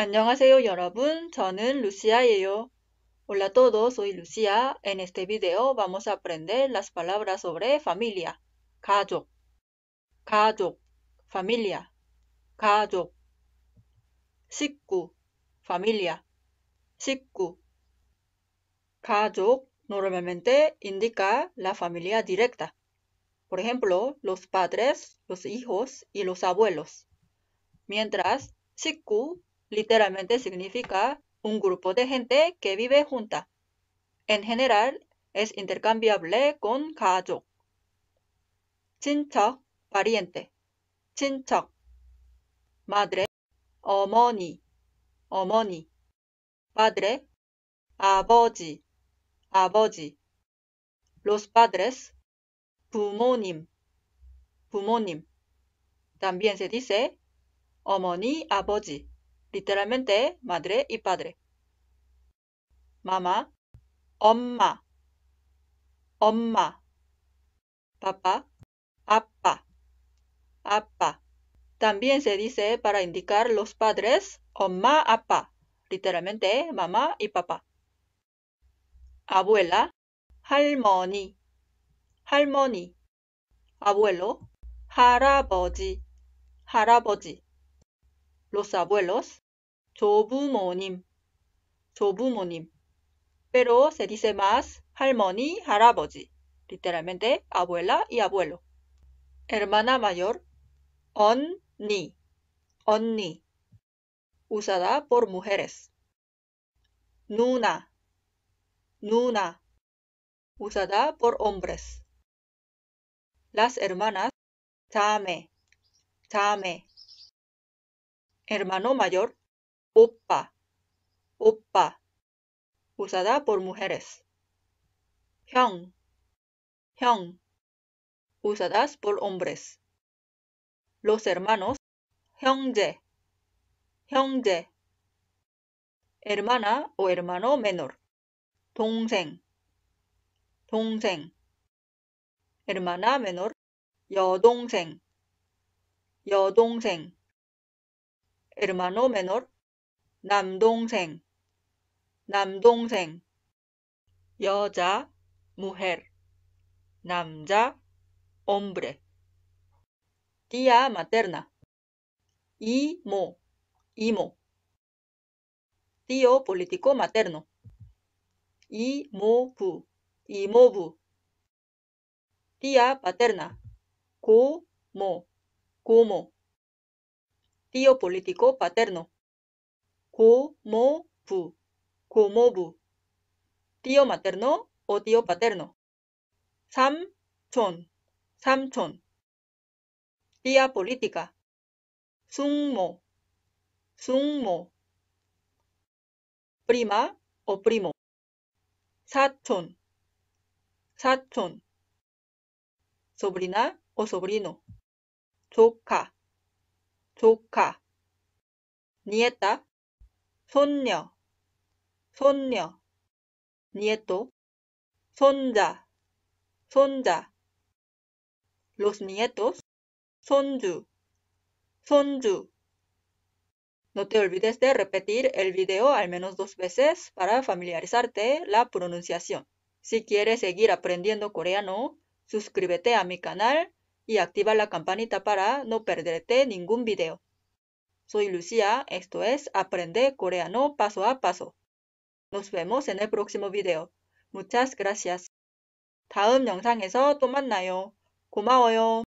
안녕하세요, 여러분. 저는 Hola a todos, soy Lucia. En este video vamos a aprender las palabras sobre familia. 가족, 가족, familia, 가족, 식구, familia, 식구. 가족 normalmente indica la familia directa. Por ejemplo, los padres, los hijos y los abuelos. Mientras, siku Literalmente significa un grupo de gente que vive junta. En general, es intercambiable con 가족. 친척, pariente. 친척, madre, 어머니, 어머니, padre, Aboji. Aboji. Los padres, 부모님, 부모님. También se dice omoni, aboji literalmente ¿eh? madre y padre. Mamá, omma. omma. Papá, Apa. Apa. También se dice ¿eh? para indicar los padres, omma, apa. literalmente ¿eh? mamá y papá. Abuela, Halmoni. Halmoni. Abuelo, Haraboji. Haraboji los abuelos, tobumonim. Tobumonim. Pero se dice más harmoni haraboji. literalmente abuela y abuelo. Hermana mayor, onni. Onni. usada por mujeres. Nuna, nuna, usada por hombres. Las hermanas, tame, tame, hermano mayor, oppa, oppa, usada por mujeres. Hyung, hyung, usadas por hombres. Los hermanos, hyungje, hyungje, hermana o hermano menor. 동생, 동생, hermana menor, 여동생, 여동생 hermano menor, 남동생, Yo 여자, mujer, 남자, hombre, tía materna, IMO. IMO. tío político materno, mo Imobu. tía paterna, COMO. COMO tío político paterno. mo bu. tío materno o tío paterno. Sam-chón. sam samchon, tía política. Summo. Summo. prima o primo. Satchon, satchon, sobrina o sobrino. toka 조카, nieta, 손녀, 손녀, nieto, 손자, Sonja Los nietos, Son 손주. No te olvides de repetir el video al menos dos veces para familiarizarte la pronunciación. Si quieres seguir aprendiendo coreano, suscríbete a mi canal y activa la campanita para no perderte ningún video. Soy Lucía, esto es Aprende Coreano Paso a Paso. Nos vemos en el próximo video. Muchas gracias. 다음 영상에서 또 만나요. 고마워요.